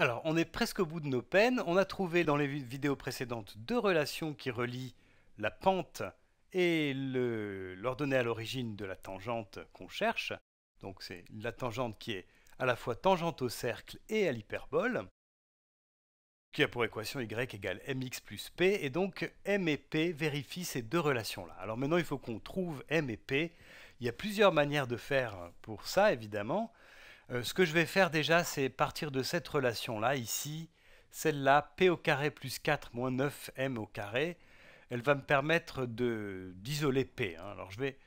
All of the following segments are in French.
Alors, on est presque au bout de nos peines. On a trouvé dans les vidéos précédentes deux relations qui relient la pente et l'ordonnée à l'origine de la tangente qu'on cherche. Donc c'est la tangente qui est à la fois tangente au cercle et à l'hyperbole, qui a pour équation y égale mx plus p, et donc m et p vérifient ces deux relations-là. Alors maintenant, il faut qu'on trouve m et p. Il y a plusieurs manières de faire pour ça, évidemment. Euh, ce que je vais faire déjà, c'est partir de cette relation-là, ici, celle-là, p au carré plus 4 moins 9m au carré. Elle va me permettre d'isoler p. Hein. Alors je vais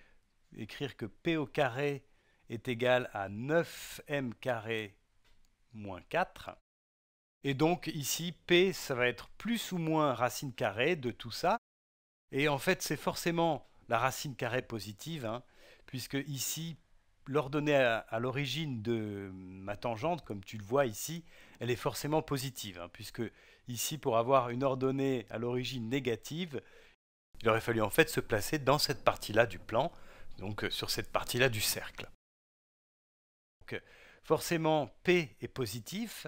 écrire que p au carré est égal à 9m carré moins 4. Et donc ici, p, ça va être plus ou moins racine carrée de tout ça. Et en fait, c'est forcément la racine carrée positive, hein, puisque ici, l'ordonnée à, l'origine de ma tangente, comme tu le vois ici, elle est forcément positive, hein, puisque ici, pour avoir une ordonnée à l'origine négative, il aurait fallu en fait se placer dans cette partie-là du plan, donc euh, sur cette partie-là du cercle. Donc, forcément, P est positif,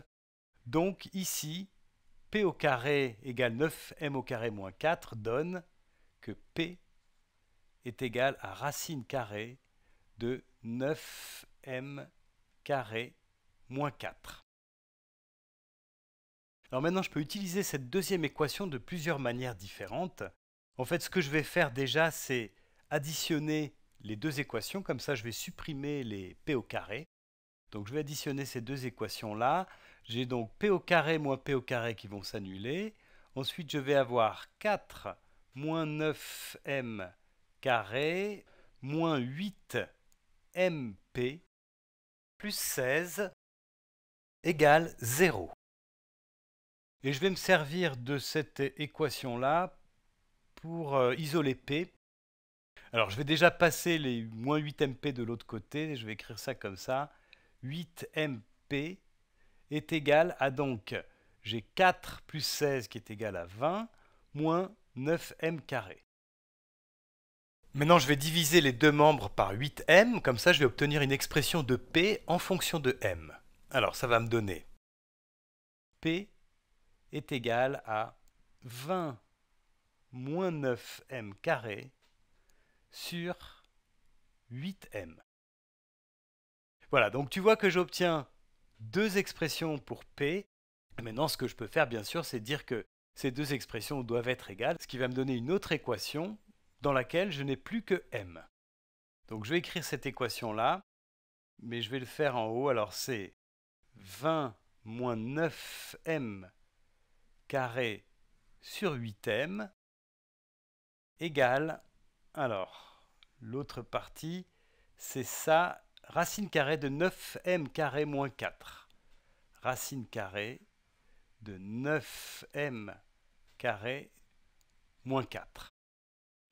donc ici, P au carré égale 9m au carré moins 4 donne que P est égal à racine carrée de 9m carré moins 4. Alors maintenant, je peux utiliser cette deuxième équation de plusieurs manières différentes. En fait, ce que je vais faire déjà, c'est additionner les deux équations. Comme ça, je vais supprimer les p au carré. Donc je vais additionner ces deux équations-là. J'ai donc p au carré moins p au carré qui vont s'annuler. Ensuite, je vais avoir 4 moins 9m carré moins 8 MP plus 16 égale 0. Et je vais me servir de cette équation-là pour euh, isoler P. Alors je vais déjà passer les moins 8MP de l'autre côté, je vais écrire ça comme ça. 8MP est égal à donc, j'ai 4 plus 16 qui est égal à 20, moins 9M carré. Maintenant, je vais diviser les deux membres par 8m, comme ça je vais obtenir une expression de P en fonction de m. Alors, ça va me donner P est égal à 20 moins 9m carré sur 8m. Voilà, donc tu vois que j'obtiens deux expressions pour P. maintenant, ce que je peux faire, bien sûr, c'est dire que ces deux expressions doivent être égales, ce qui va me donner une autre équation dans laquelle je n'ai plus que m. Donc je vais écrire cette équation-là, mais je vais le faire en haut. Alors c'est 20 moins 9m carré sur 8m égale, alors l'autre partie, c'est ça, racine carrée de 9m carré moins 4. Racine carrée de 9m carré moins 4.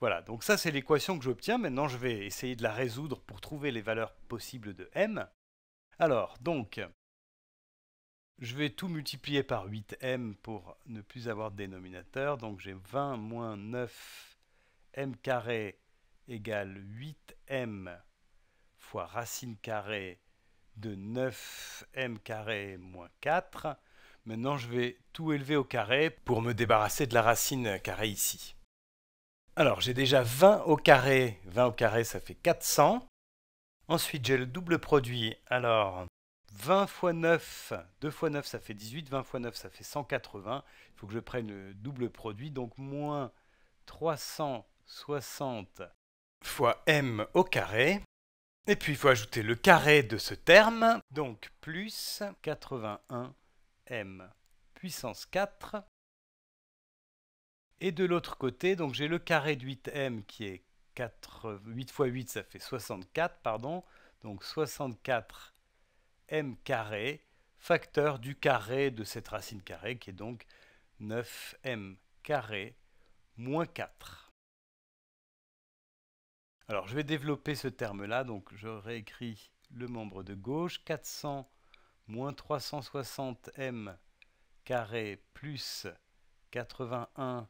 Voilà, donc ça c'est l'équation que j'obtiens. Maintenant je vais essayer de la résoudre pour trouver les valeurs possibles de m. Alors, donc, je vais tout multiplier par 8m pour ne plus avoir de dénominateur. Donc j'ai 20 moins 9m carré égale 8m fois racine carrée de 9m carré moins 4. Maintenant, je vais tout élever au carré pour me débarrasser de la racine carrée ici. Alors, j'ai déjà 20 au carré. 20 au carré, ça fait 400. Ensuite, j'ai le double produit. Alors, 20 fois 9, 2 fois 9, ça fait 18. 20 fois 9, ça fait 180. Il faut que je prenne le double produit. Donc, moins 360 fois m au carré. Et puis, il faut ajouter le carré de ce terme. Donc, plus 81m puissance 4 et de l'autre côté, donc j'ai le carré de 8m qui est 8 fois 8, ça fait 64, pardon. Donc 64 m carré, facteur du carré de cette racine carrée qui est donc 9m carré moins 4. Alors je vais développer ce terme-là, donc je réécris le membre de gauche, 400 moins 360m carré plus 81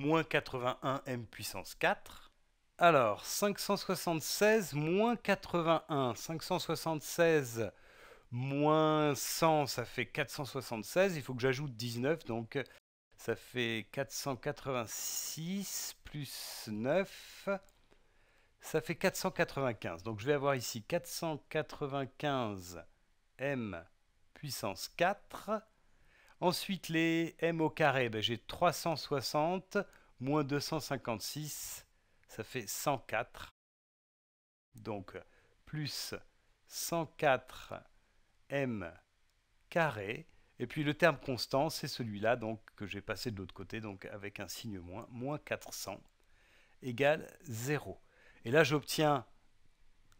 moins 81 m puissance 4. Alors, 576 moins 81. 576 moins 100, ça fait 476. Il faut que j'ajoute 19, donc ça fait 486 plus 9. Ça fait 495. Donc je vais avoir ici 495 m puissance 4 Ensuite, les m au carré, ben, j'ai 360 moins 256, ça fait 104. Donc, euh, plus 104 m carré. Et puis le terme constant, c'est celui-là que j'ai passé de l'autre côté, donc avec un signe moins, moins 400 égale 0. Et là, j'obtiens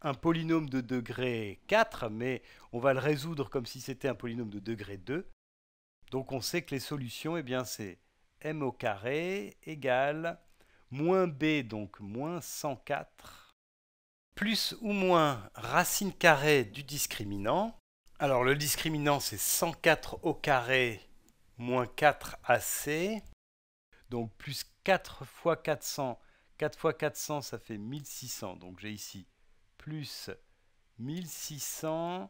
un polynôme de degré 4, mais on va le résoudre comme si c'était un polynôme de degré 2. Donc on sait que les solutions, eh bien c'est m au carré égale moins b, donc moins 104, plus ou moins racine carrée du discriminant. Alors le discriminant c'est 104 au carré moins 4ac, donc plus 4 fois 400. 4 fois 400 ça fait 1600, donc j'ai ici plus 1600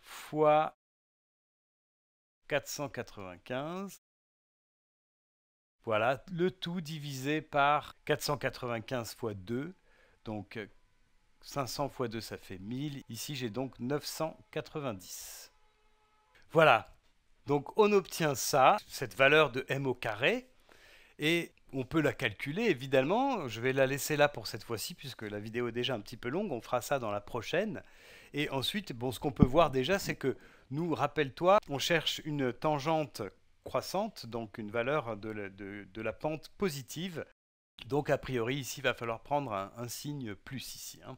fois 495. Voilà, le tout divisé par 495 fois 2, donc 500 euh, fois 2 ça fait 1000, ici j'ai donc 990. Voilà, donc on obtient ça, cette valeur de m au carré, et on peut la calculer évidemment, je vais la laisser là pour cette fois-ci puisque la vidéo est déjà un petit peu longue, on fera ça dans la prochaine. Et ensuite, bon, ce qu'on peut voir déjà, c'est que nous, rappelle-toi, on cherche une tangente croissante, donc une valeur de la, pente positive. Donc a priori, ici, il va falloir prendre un, signe plus ici. Hein.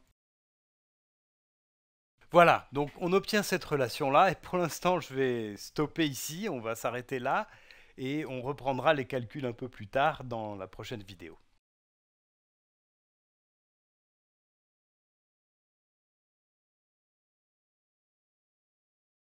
Voilà, donc on obtient cette relation-là, et pour l'instant, je vais stopper ici, on va s'arrêter là, et on reprendra les calculs un peu plus tard dans la prochaine vidéo.